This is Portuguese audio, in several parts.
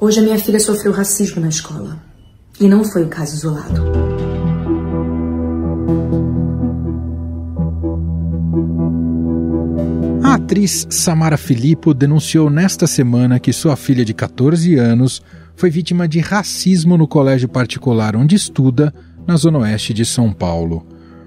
Hoje a minha filha sofreu racismo na escola. E não foi um caso isolado. A atriz Samara Filippo denunciou nesta semana que sua filha de 14 anos foi vítima de racismo no colégio particular onde estuda, na zona oeste de São Paulo.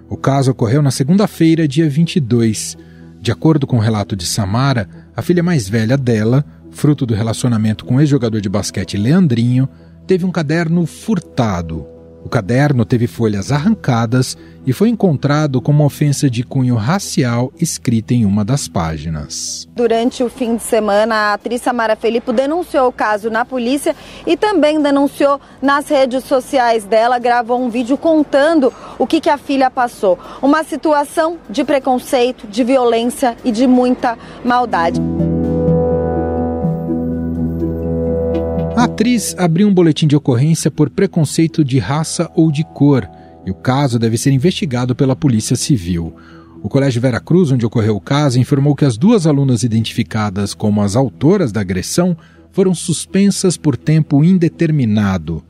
O caso ocorreu na segunda-feira, dia 22. De acordo com o relato de Samara, a filha mais velha dela fruto do relacionamento com o ex-jogador de basquete Leandrinho, teve um caderno furtado. O caderno teve folhas arrancadas e foi encontrado com uma ofensa de cunho racial escrita em uma das páginas. Durante o fim de semana, a atriz Samara Felipe denunciou o caso na polícia e também denunciou nas redes sociais dela, gravou um vídeo contando o que, que a filha passou. Uma situação de preconceito, de violência e de muita maldade. atriz abriu um boletim de ocorrência por preconceito de raça ou de cor e o caso deve ser investigado pela Polícia Civil. O Colégio Vera Cruz, onde ocorreu o caso, informou que as duas alunas identificadas como as autoras da agressão foram suspensas por tempo indeterminado.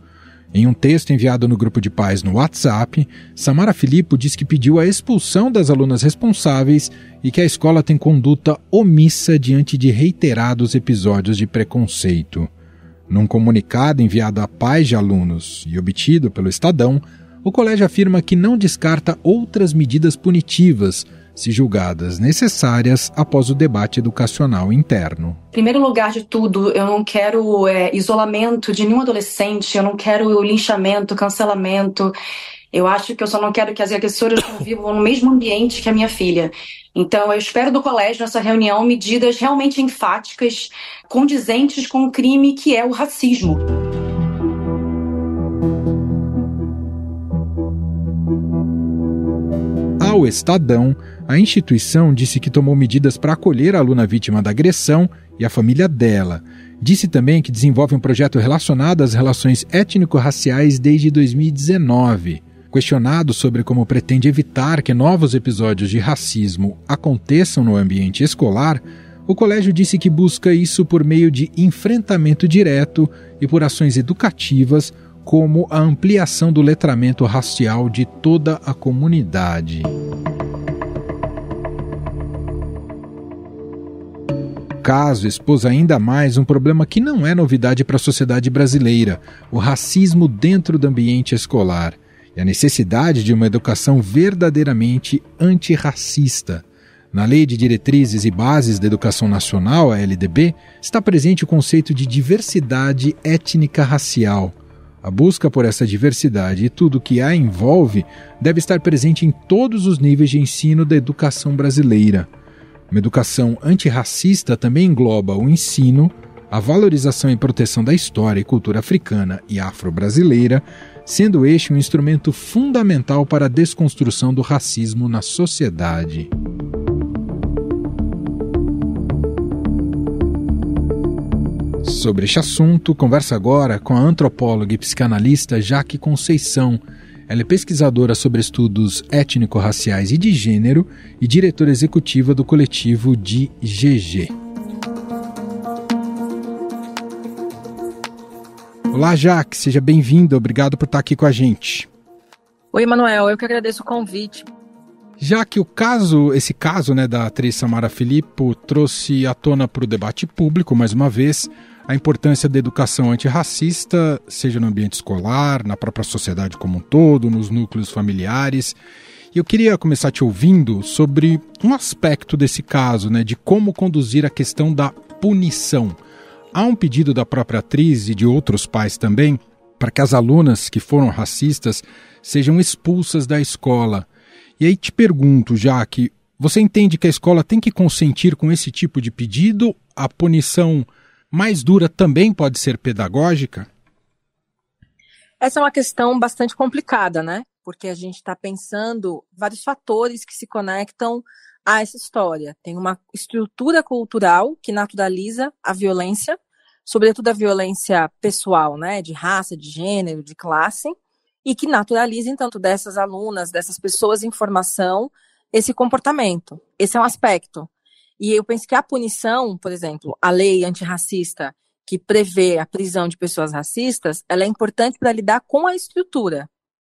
Em um texto enviado no grupo de pais no WhatsApp, Samara Filippo diz que pediu a expulsão das alunas responsáveis e que a escola tem conduta omissa diante de reiterados episódios de preconceito. Num comunicado enviado a pais de alunos e obtido pelo Estadão, o colégio afirma que não descarta outras medidas punitivas, se julgadas necessárias após o debate educacional interno. Em primeiro lugar de tudo, eu não quero é, isolamento de nenhum adolescente, eu não quero linchamento, cancelamento. Eu acho que eu só não quero que as agressoras convivam no mesmo ambiente que a minha filha. Então, eu espero do colégio, nessa reunião, medidas realmente enfáticas, condizentes com o crime que é o racismo. Ao Estadão, a instituição disse que tomou medidas para acolher a aluna vítima da agressão e a família dela. Disse também que desenvolve um projeto relacionado às relações étnico-raciais desde 2019. Questionado sobre como pretende evitar que novos episódios de racismo aconteçam no ambiente escolar, o colégio disse que busca isso por meio de enfrentamento direto e por ações educativas, como a ampliação do letramento racial de toda a comunidade. caso expôs ainda mais um problema que não é novidade para a sociedade brasileira: o racismo dentro do ambiente escolar e a necessidade de uma educação verdadeiramente antirracista. Na Lei de Diretrizes e Bases da Educação Nacional, a LDB, está presente o conceito de diversidade étnica racial. A busca por essa diversidade e tudo o que a envolve deve estar presente em todos os níveis de ensino da educação brasileira. Uma educação antirracista também engloba o ensino, a valorização e proteção da história e cultura africana e afro-brasileira, sendo este um instrumento fundamental para a desconstrução do racismo na sociedade. Sobre este assunto, conversa agora com a antropóloga e psicanalista Jaque Conceição. Ela é pesquisadora sobre estudos étnico-raciais e de gênero e diretora executiva do coletivo de GG. Olá, Jaque, seja bem vindo Obrigado por estar aqui com a gente. Oi, Manuel, eu que agradeço o convite. Já que o caso, esse caso né, da atriz Samara Filippo trouxe à tona para o debate público, mais uma vez, a importância da educação antirracista, seja no ambiente escolar, na própria sociedade como um todo, nos núcleos familiares. E eu queria começar te ouvindo sobre um aspecto desse caso, né, de como conduzir a questão da punição Há um pedido da própria atriz e de outros pais também para que as alunas que foram racistas sejam expulsas da escola. E aí te pergunto, já que você entende que a escola tem que consentir com esse tipo de pedido? A punição mais dura também pode ser pedagógica? Essa é uma questão bastante complicada, né? porque a gente está pensando vários fatores que se conectam a essa história. Tem uma estrutura cultural que naturaliza a violência, sobretudo a violência pessoal, né, de raça, de gênero, de classe, e que naturaliza, então, dessas alunas, dessas pessoas em formação, esse comportamento. Esse é um aspecto. E eu penso que a punição, por exemplo, a lei antirracista que prevê a prisão de pessoas racistas, ela é importante para lidar com a estrutura,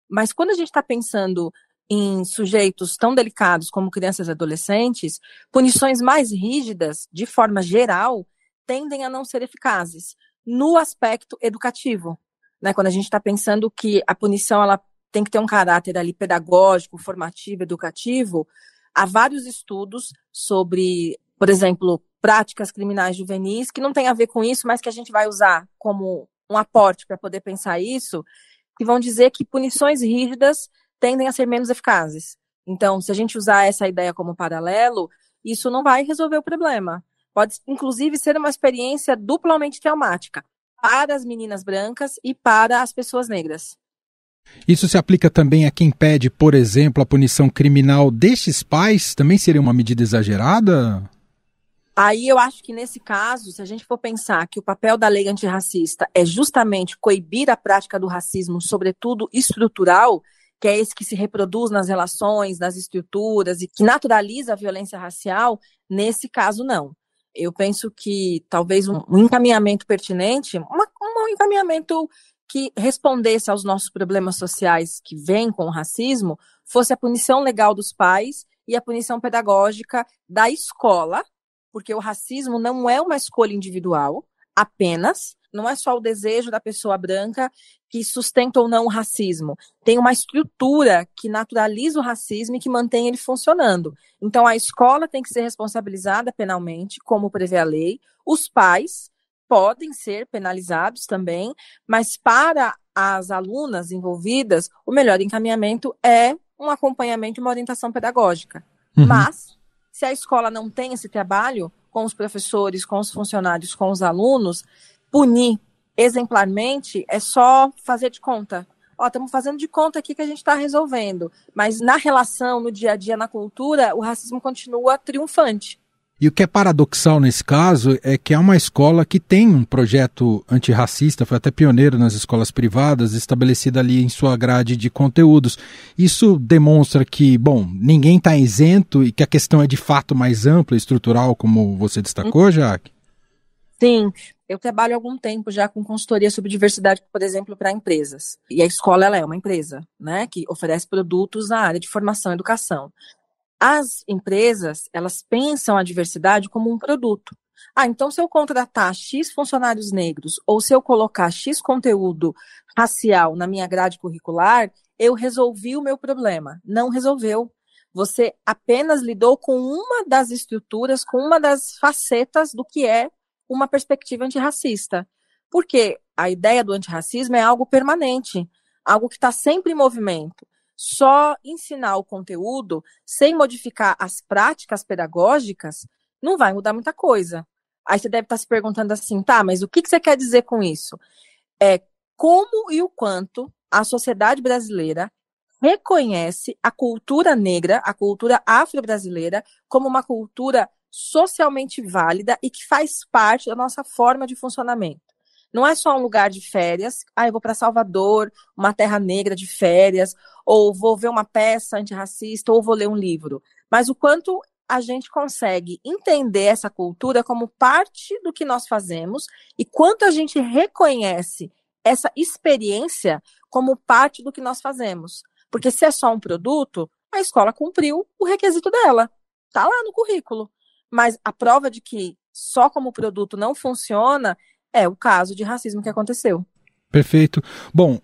mas quando a gente está pensando em sujeitos tão delicados como crianças e adolescentes, punições mais rígidas, de forma geral, tendem a não ser eficazes no aspecto educativo. Né? Quando a gente está pensando que a punição ela tem que ter um caráter ali pedagógico, formativo, educativo, há vários estudos sobre, por exemplo, práticas criminais juvenis que não tem a ver com isso, mas que a gente vai usar como um aporte para poder pensar isso, que vão dizer que punições rígidas tendem a ser menos eficazes. Então, se a gente usar essa ideia como paralelo, isso não vai resolver o problema. Pode, inclusive, ser uma experiência duplamente traumática para as meninas brancas e para as pessoas negras. Isso se aplica também a quem pede, por exemplo, a punição criminal destes pais? Também seria uma medida exagerada? Aí eu acho que nesse caso, se a gente for pensar que o papel da lei antirracista é justamente coibir a prática do racismo, sobretudo estrutural, que é esse que se reproduz nas relações, nas estruturas e que naturaliza a violência racial, nesse caso não. Eu penso que talvez um, encaminhamento pertinente, uma, um encaminhamento que respondesse aos nossos problemas sociais que vêm com o racismo, fosse a punição legal dos pais e a punição pedagógica da escola porque o racismo não é uma escolha individual apenas, não é só o desejo da pessoa branca que sustenta ou não o racismo. Tem uma estrutura que naturaliza o racismo e que mantém ele funcionando. Então a escola tem que ser responsabilizada penalmente, como prevê a lei. Os pais podem ser penalizados também, mas para as alunas envolvidas, o melhor encaminhamento é um acompanhamento e uma orientação pedagógica. Uhum. Mas se a escola não tem esse trabalho com os professores, com os funcionários, com os alunos, punir exemplarmente é só fazer de conta. Ó, estamos fazendo de conta aqui que a gente está resolvendo, mas na relação, no dia a dia, na cultura, o racismo continua triunfante. E o que é paradoxal nesse caso é que é uma escola que tem um projeto antirracista, foi até pioneiro nas escolas privadas, estabelecida ali em sua grade de conteúdos. Isso demonstra que, bom, ninguém está isento e que a questão é de fato mais ampla, e estrutural, como você destacou, uhum. Jaque? Sim, eu trabalho há algum tempo já com consultoria sobre diversidade, por exemplo, para empresas. E a escola ela é uma empresa, né, que oferece produtos na área de formação e educação as empresas, elas pensam a diversidade como um produto. Ah, então se eu contratar X funcionários negros ou se eu colocar X conteúdo racial na minha grade curricular, eu resolvi o meu problema. Não resolveu. Você apenas lidou com uma das estruturas, com uma das facetas do que é uma perspectiva antirracista. Porque a ideia do antirracismo é algo permanente, algo que está sempre em movimento só ensinar o conteúdo sem modificar as práticas pedagógicas não vai mudar muita coisa. Aí você deve estar tá se perguntando assim, tá, mas o que, que você quer dizer com isso? É como e o quanto a sociedade brasileira reconhece a cultura negra, a cultura afro-brasileira, como uma cultura socialmente válida e que faz parte da nossa forma de funcionamento. Não é só um lugar de férias. Ah, eu vou para Salvador, uma terra negra de férias, ou vou ver uma peça antirracista, ou vou ler um livro. Mas o quanto a gente consegue entender essa cultura como parte do que nós fazemos e quanto a gente reconhece essa experiência como parte do que nós fazemos. Porque se é só um produto, a escola cumpriu o requisito dela. Está lá no currículo. Mas a prova de que só como produto não funciona é o caso de racismo que aconteceu. Perfeito. Bom,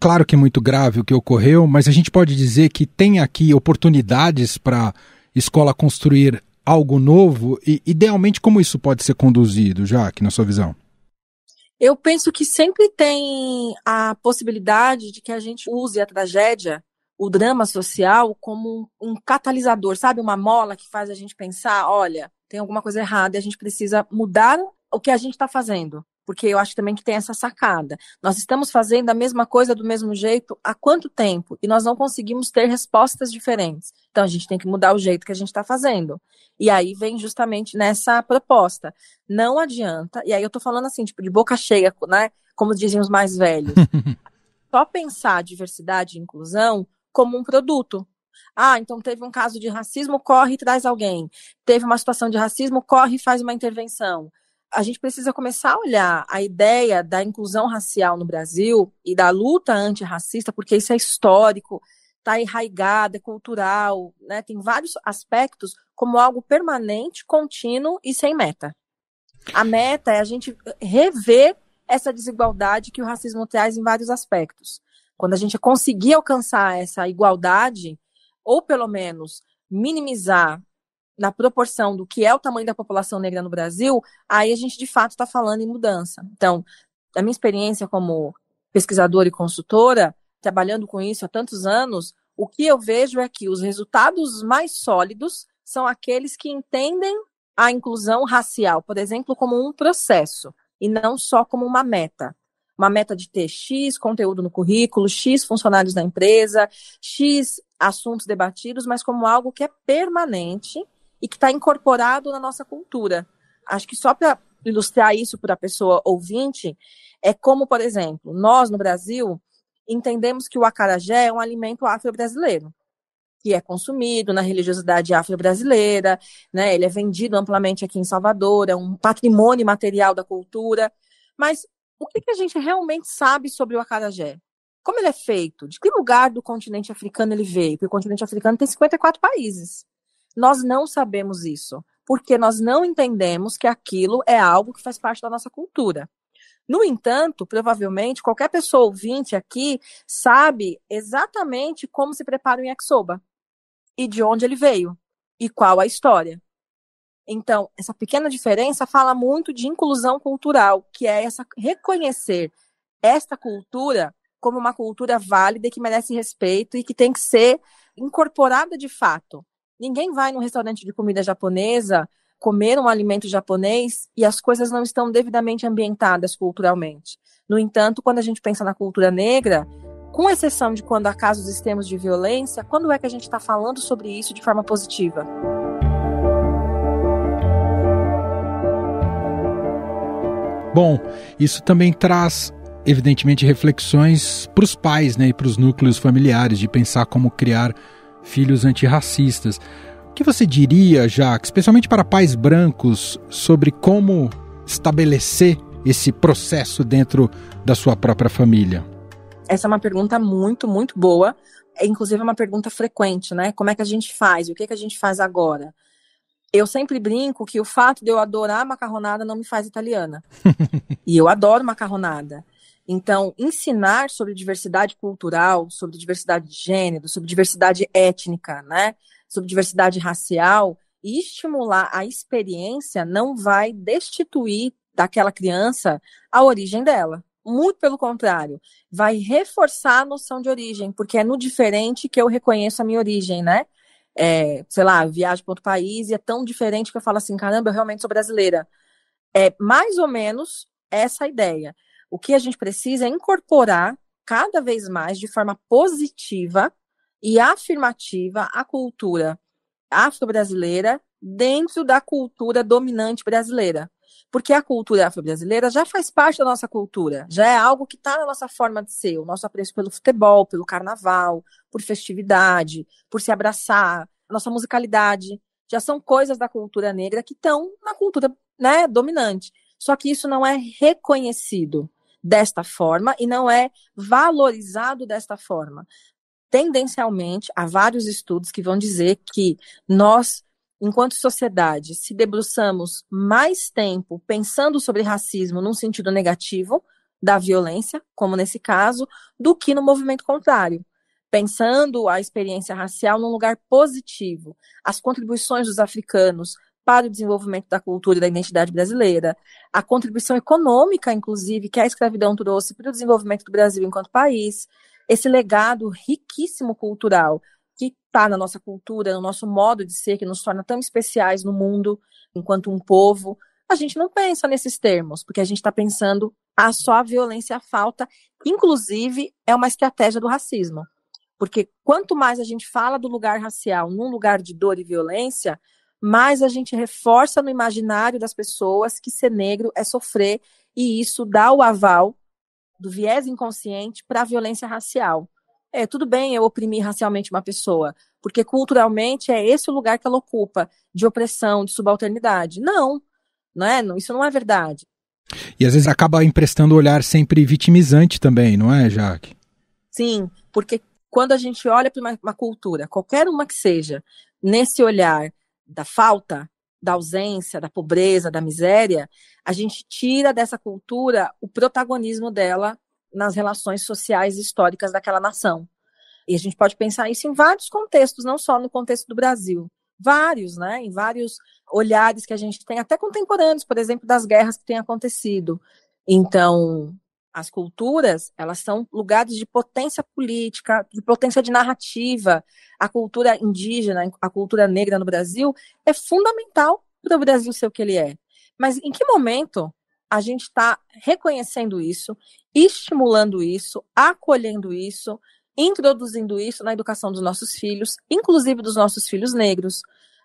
claro que é muito grave o que ocorreu, mas a gente pode dizer que tem aqui oportunidades para a escola construir algo novo e, idealmente, como isso pode ser conduzido, Jaque, na sua visão? Eu penso que sempre tem a possibilidade de que a gente use a tragédia, o drama social, como um, um catalisador, sabe? Uma mola que faz a gente pensar: olha, tem alguma coisa errada e a gente precisa mudar o que a gente está fazendo porque eu acho também que tem essa sacada. Nós estamos fazendo a mesma coisa do mesmo jeito há quanto tempo e nós não conseguimos ter respostas diferentes. Então a gente tem que mudar o jeito que a gente está fazendo. E aí vem justamente nessa proposta. Não adianta. E aí eu estou falando assim, tipo de boca cheia, né? Como dizem os mais velhos. Só pensar a diversidade e inclusão como um produto. Ah, então teve um caso de racismo, corre e traz alguém. Teve uma situação de racismo, corre e faz uma intervenção a gente precisa começar a olhar a ideia da inclusão racial no Brasil e da luta antirracista, porque isso é histórico, está enraigado, é cultural, né? tem vários aspectos, como algo permanente, contínuo e sem meta. A meta é a gente rever essa desigualdade que o racismo traz em vários aspectos. Quando a gente conseguir alcançar essa igualdade, ou pelo menos minimizar na proporção do que é o tamanho da população negra no Brasil, aí a gente de fato está falando em mudança. Então, a minha experiência como pesquisadora e consultora, trabalhando com isso há tantos anos, o que eu vejo é que os resultados mais sólidos são aqueles que entendem a inclusão racial, por exemplo, como um processo e não só como uma meta. Uma meta de ter X conteúdo no currículo, X funcionários na empresa, X assuntos debatidos, mas como algo que é permanente e que está incorporado na nossa cultura. Acho que só para ilustrar isso para a pessoa ouvinte, é como, por exemplo, nós no Brasil entendemos que o acarajé é um alimento afro-brasileiro, que é consumido na religiosidade afro-brasileira, né? ele é vendido amplamente aqui em Salvador, é um patrimônio material da cultura. Mas o que, que a gente realmente sabe sobre o acarajé? Como ele é feito? De que lugar do continente africano ele veio? Porque o continente africano tem 54 países. Nós não sabemos isso, porque nós não entendemos que aquilo é algo que faz parte da nossa cultura. No entanto, provavelmente, qualquer pessoa ouvinte aqui sabe exatamente como se prepara o yakisoba e de onde ele veio e qual a história. Então, essa pequena diferença fala muito de inclusão cultural, que é essa reconhecer esta cultura como uma cultura válida que merece respeito e que tem que ser incorporada de fato. Ninguém vai num restaurante de comida japonesa comer um alimento japonês e as coisas não estão devidamente ambientadas culturalmente. No entanto, quando a gente pensa na cultura negra, com exceção de quando há casos extremos de violência, quando é que a gente está falando sobre isso de forma positiva? Bom, isso também traz, evidentemente, reflexões para os pais né, e para os núcleos familiares de pensar como criar filhos antirracistas. O que você diria, Jacques, especialmente para pais brancos, sobre como estabelecer esse processo dentro da sua própria família? Essa é uma pergunta muito, muito boa. É, inclusive, é uma pergunta frequente, né? Como é que a gente faz? O que, é que a gente faz agora? Eu sempre brinco que o fato de eu adorar macarronada não me faz italiana. e eu adoro macarronada. Então, ensinar sobre diversidade cultural, sobre diversidade de gênero, sobre diversidade étnica, né? sobre diversidade racial, e estimular a experiência não vai destituir daquela criança a origem dela. Muito pelo contrário, vai reforçar a noção de origem, porque é no diferente que eu reconheço a minha origem, né? É, sei lá, viagem para outro país e é tão diferente que eu falo assim: caramba, eu realmente sou brasileira. É mais ou menos essa a ideia. O que a gente precisa é incorporar cada vez mais de forma positiva e afirmativa a cultura afro-brasileira dentro da cultura dominante brasileira. Porque a cultura afro-brasileira já faz parte da nossa cultura, já é algo que está na nossa forma de ser, o nosso apreço pelo futebol, pelo carnaval, por festividade, por se abraçar, nossa musicalidade, já são coisas da cultura negra que estão na cultura né, dominante. Só que isso não é reconhecido desta forma e não é valorizado desta forma. Tendencialmente, há vários estudos que vão dizer que nós, enquanto sociedade, se debruçamos mais tempo pensando sobre racismo num sentido negativo da violência, como nesse caso, do que no movimento contrário pensando a experiência racial num lugar positivo, as contribuições dos africanos para o desenvolvimento da cultura e da identidade brasileira, a contribuição econômica, inclusive, que a escravidão trouxe para o desenvolvimento do Brasil enquanto país, esse legado riquíssimo cultural que está na nossa cultura, no nosso modo de ser, que nos torna tão especiais no mundo enquanto um povo. A gente não pensa nesses termos, porque a gente está pensando a ah, só a violência e a falta, inclusive é uma estratégia do racismo. Porque quanto mais a gente fala do lugar racial num lugar de dor e violência, mais a gente reforça no imaginário das pessoas que ser negro é sofrer, e isso dá o aval do viés inconsciente para a violência racial. É, tudo bem eu oprimir racialmente uma pessoa, porque culturalmente é esse o lugar que ela ocupa, de opressão, de subalternidade. Não, não é? Isso não é verdade. E às vezes acaba emprestando o olhar sempre vitimizante também, não é, Jaque? Sim, porque quando a gente olha para uma, uma cultura, qualquer uma que seja, nesse olhar da falta, da ausência, da pobreza, da miséria, a gente tira dessa cultura o protagonismo dela nas relações sociais e históricas daquela nação. E a gente pode pensar isso em vários contextos, não só no contexto do Brasil. Vários, né? Em vários olhares que a gente tem, até contemporâneos, por exemplo, das guerras que têm acontecido. Então, as culturas, elas são lugares de potência política, de potência de narrativa. A cultura indígena, a cultura negra no Brasil é fundamental para o Brasil ser o que ele é. Mas em que momento a gente está reconhecendo isso, estimulando isso, acolhendo isso, introduzindo isso na educação dos nossos filhos, inclusive dos nossos filhos negros?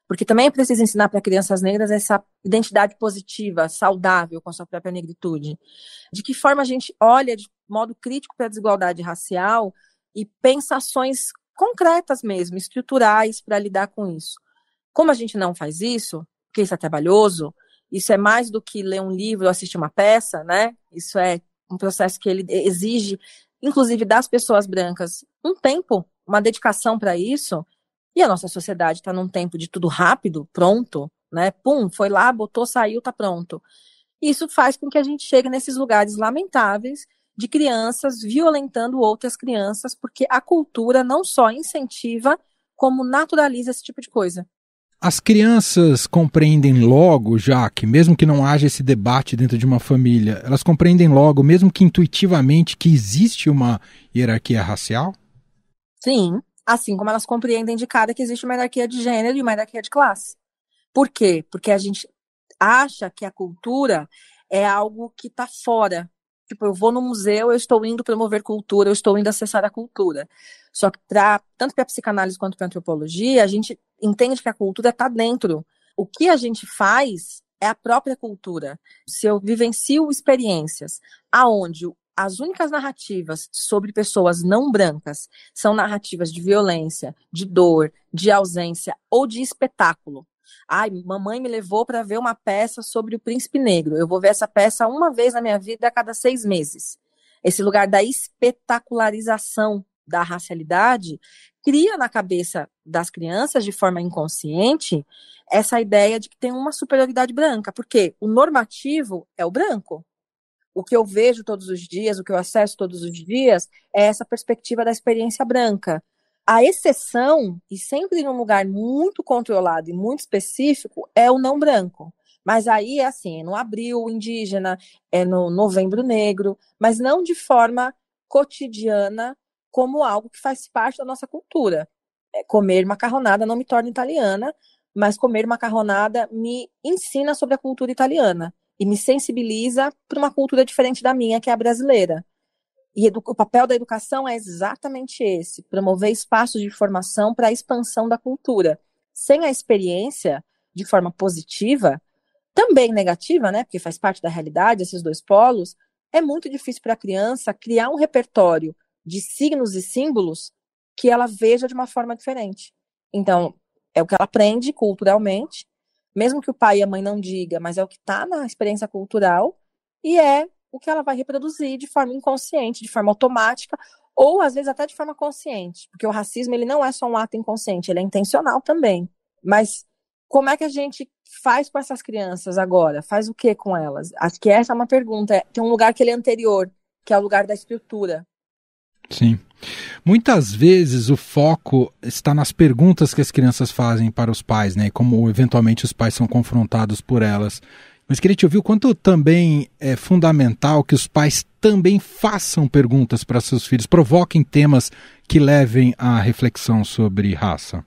Porque também é preciso ensinar para crianças negras essa identidade positiva, saudável com a sua própria negritude. De que forma a gente olha de modo crítico para a desigualdade racial e pensa ações concretas mesmo, estruturais para lidar com isso. Como a gente não faz isso, porque isso é trabalhoso, isso é mais do que ler um livro ou assistir uma peça, né? Isso é um processo que ele exige, inclusive das pessoas brancas, um tempo, uma dedicação para isso, e a nossa sociedade está num tempo de tudo rápido, pronto, né? Pum, foi lá, botou, saiu, tá pronto. Isso faz com que a gente chegue nesses lugares lamentáveis de crianças violentando outras crianças, porque a cultura não só incentiva, como naturaliza esse tipo de coisa. As crianças compreendem logo, já que mesmo que não haja esse debate dentro de uma família, elas compreendem logo, mesmo que intuitivamente, que existe uma hierarquia racial? Sim, assim como elas compreendem de cada que existe uma hierarquia de gênero e uma hierarquia de classe. Por quê? Porque a gente acha que a cultura é algo que está fora. Tipo, eu vou no museu, eu estou indo promover cultura, eu estou indo acessar a cultura. Só que pra, tanto para psicanálise quanto para antropologia, a gente entende que a cultura está dentro. O que a gente faz é a própria cultura. Se eu vivencio experiências aonde as únicas narrativas sobre pessoas não brancas são narrativas de violência, de dor, de ausência ou de espetáculo. Ai, mamãe me levou para ver uma peça sobre o príncipe negro. Eu vou ver essa peça uma vez na minha vida a cada seis meses. Esse lugar da espetacularização da racialidade cria na cabeça das crianças, de forma inconsciente, essa ideia de que tem uma superioridade branca, porque o normativo é o branco o que eu vejo todos os dias, o que eu acesso todos os dias, é essa perspectiva da experiência branca. A exceção, e sempre num lugar muito controlado e muito específico, é o não branco. Mas aí é assim, é no abril indígena, é no novembro negro, mas não de forma cotidiana como algo que faz parte da nossa cultura. É, comer macarronada não me torna italiana, mas comer macarronada me ensina sobre a cultura italiana e me sensibiliza para uma cultura diferente da minha, que é a brasileira. E o papel da educação é exatamente esse: promover espaços de formação para a expansão da cultura. Sem a experiência, de forma positiva, também negativa, né? Porque faz parte da realidade esses dois polos. É muito difícil para a criança criar um repertório de signos e símbolos que ela veja de uma forma diferente. Então, é o que ela aprende culturalmente, mesmo que o pai e a mãe não diga, mas é o que está na experiência cultural e é o que ela vai reproduzir de forma inconsciente, de forma automática ou às vezes até de forma consciente, porque o racismo ele não é só um ato inconsciente, ele é intencional também. Mas como é que a gente faz com essas crianças agora? Faz o que com elas? Acho que essa é uma pergunta. É, tem um lugar que ele é anterior, que é o lugar da estrutura, Sim. Muitas vezes o foco está nas perguntas que as crianças fazem para os pais, né? Como eventualmente os pais são confrontados por elas. Mas queria te ouvir o quanto também é fundamental que os pais também façam perguntas para seus filhos, provoquem temas que levem à reflexão sobre raça.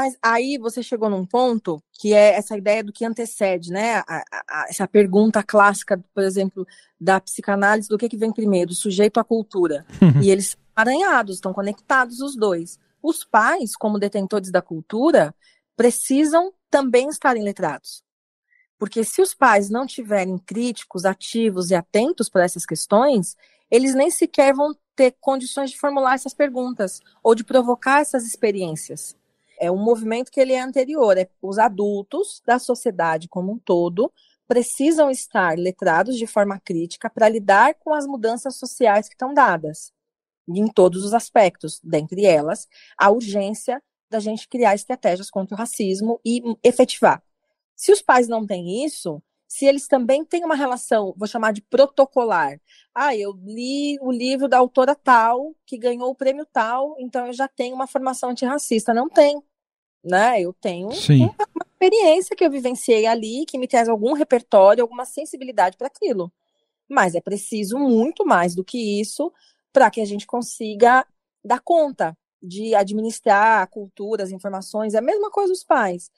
Mas aí você chegou num ponto que é essa ideia do que antecede, né? A, a, essa pergunta clássica, por exemplo, da psicanálise, do que, que vem primeiro, o sujeito à cultura. e eles aranhados, estão conectados os dois. Os pais, como detentores da cultura, precisam também estarem letrados. Porque se os pais não tiverem críticos, ativos e atentos para essas questões, eles nem sequer vão ter condições de formular essas perguntas ou de provocar essas experiências. É um movimento que ele é anterior, é os adultos da sociedade como um todo precisam estar letrados de forma crítica para lidar com as mudanças sociais que estão dadas, em todos os aspectos, dentre elas a urgência da gente criar estratégias contra o racismo e efetivar. Se os pais não têm isso, se eles também têm uma relação, vou chamar de protocolar. Ah, eu li o livro da autora tal, que ganhou o prêmio tal, então eu já tenho uma formação antirracista. Não tem né? Eu tenho Sim. uma experiência que eu vivenciei ali, que me traz algum repertório, alguma sensibilidade para aquilo. Mas é preciso muito mais do que isso para que a gente consiga dar conta de administrar a cultura, as informações. É a mesma coisa dos pais.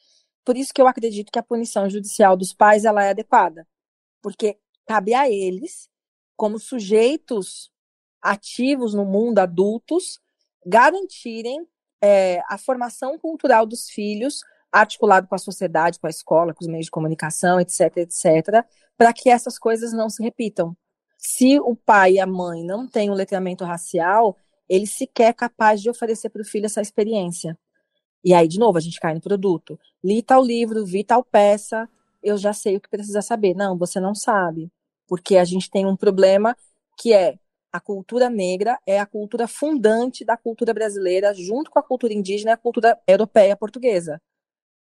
Por isso que eu acredito que a punição judicial dos pais ela é adequada, porque cabe a eles, como sujeitos ativos no mundo, adultos, garantirem é, a formação cultural dos filhos, articulado com a sociedade, com a escola, com os meios de comunicação, etc, etc, para que essas coisas não se repitam. Se o pai e a mãe não têm o um letramento racial, ele sequer é capaz de oferecer para o filho essa experiência. E aí, de novo, a gente cai no produto. Li tal livro, vi tal peça, eu já sei o que precisa saber. Não, você não sabe. Porque a gente tem um problema que é a cultura negra é a cultura fundante da cultura brasileira, junto com a cultura indígena e a cultura europeia portuguesa.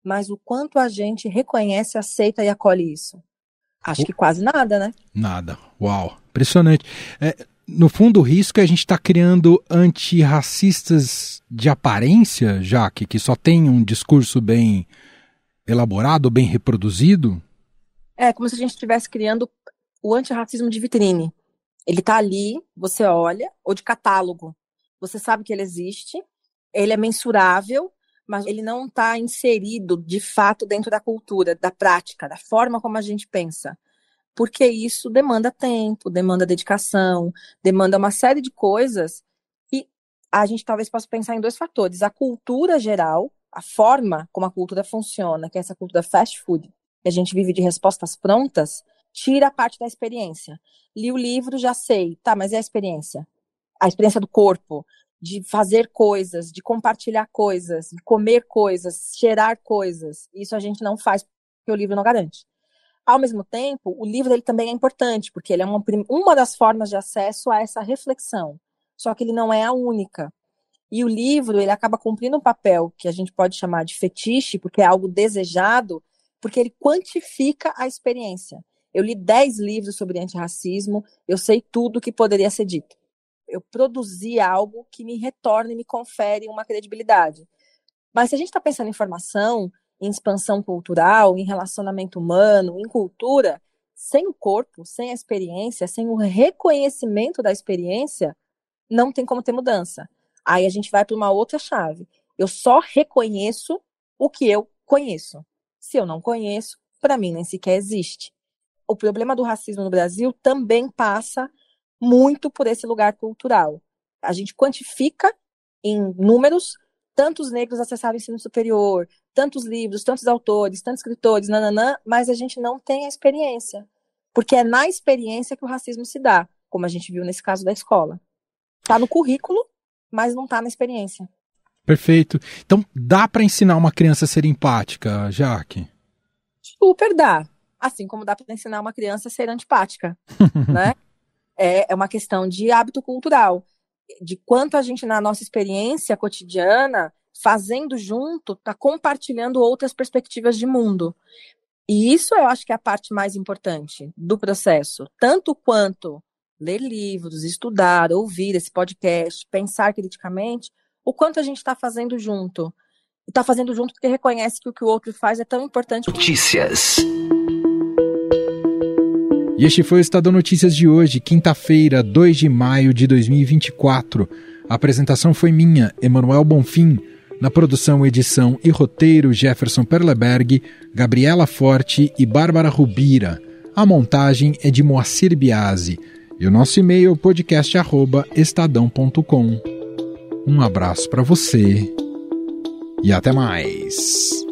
Mas o quanto a gente reconhece, aceita e acolhe isso? Acho o... que quase nada, né? Nada. Uau, impressionante. É, no fundo, o risco é a gente estar tá criando antirracistas de aparência, Jaque, que só tem um discurso bem elaborado, bem reproduzido? É, como se a gente estivesse criando o antirracismo de vitrine. Ele está ali, você olha, ou de catálogo. Você sabe que ele existe, ele é mensurável, mas ele não está inserido de fato dentro da cultura, da prática, da forma como a gente pensa. Porque isso demanda tempo, demanda dedicação, demanda uma série de coisas E a gente talvez possa pensar em dois fatores: a cultura geral, a forma como a cultura funciona, que é essa cultura fast food, que a gente vive de respostas prontas, tira a parte da experiência. Li o livro, já sei. Tá, mas é a experiência. A experiência do corpo, de fazer coisas, de compartilhar coisas, de comer coisas, cheirar coisas. Isso a gente não faz porque o livro não garante. Ao mesmo tempo, o livro dele também é importante, porque ele é uma, uma das formas de acesso a essa reflexão. Só que ele não é a única. E o livro, ele acaba cumprindo um papel que a gente pode chamar de fetiche, porque é algo desejado, porque ele quantifica a experiência. Eu li dez livros sobre antirracismo, eu sei tudo o que poderia ser dito. Eu produzi algo que me retorna e me confere uma credibilidade. Mas se a gente está pensando em formação, em expansão cultural, em relacionamento humano, em cultura, sem o corpo, sem a experiência, sem o reconhecimento da experiência, não tem como ter mudança. Aí a gente vai para uma outra chave. Eu só reconheço o que eu conheço. Se eu não conheço, para mim nem sequer existe o problema do racismo no Brasil também passa muito por esse lugar cultural. A gente quantifica em números tantos negros acessaram o ensino superior, tantos livros, tantos autores, tantos escritores, nananã, mas a gente não tem a experiência. Porque é na experiência que o racismo se dá, como a gente viu nesse caso da escola. Está no currículo, mas não está na experiência. Perfeito. Então, dá para ensinar uma criança a ser empática, Jaque? Super dá. Assim como dá para ensinar uma criança a ser antipática, né? É, é uma questão de hábito cultural, de quanto a gente, na nossa experiência cotidiana, fazendo junto, tá compartilhando outras perspectivas de mundo. E isso eu acho que é a parte mais importante do processo. Tanto quanto ler livros, estudar, ouvir esse podcast, pensar criticamente, o quanto a gente está fazendo junto. E está fazendo junto porque reconhece que o que o outro faz é tão importante. Notícias. E este foi o Estadão Notícias de hoje, quinta-feira, 2 de maio de 2024. A apresentação foi minha, Emanuel Bonfim. Na produção, edição e roteiro, Jefferson Perleberg, Gabriela Forte e Bárbara Rubira. A montagem é de Moacir Biasi. E o nosso e-mail é podcast@estadão.com. Um abraço para você e até mais.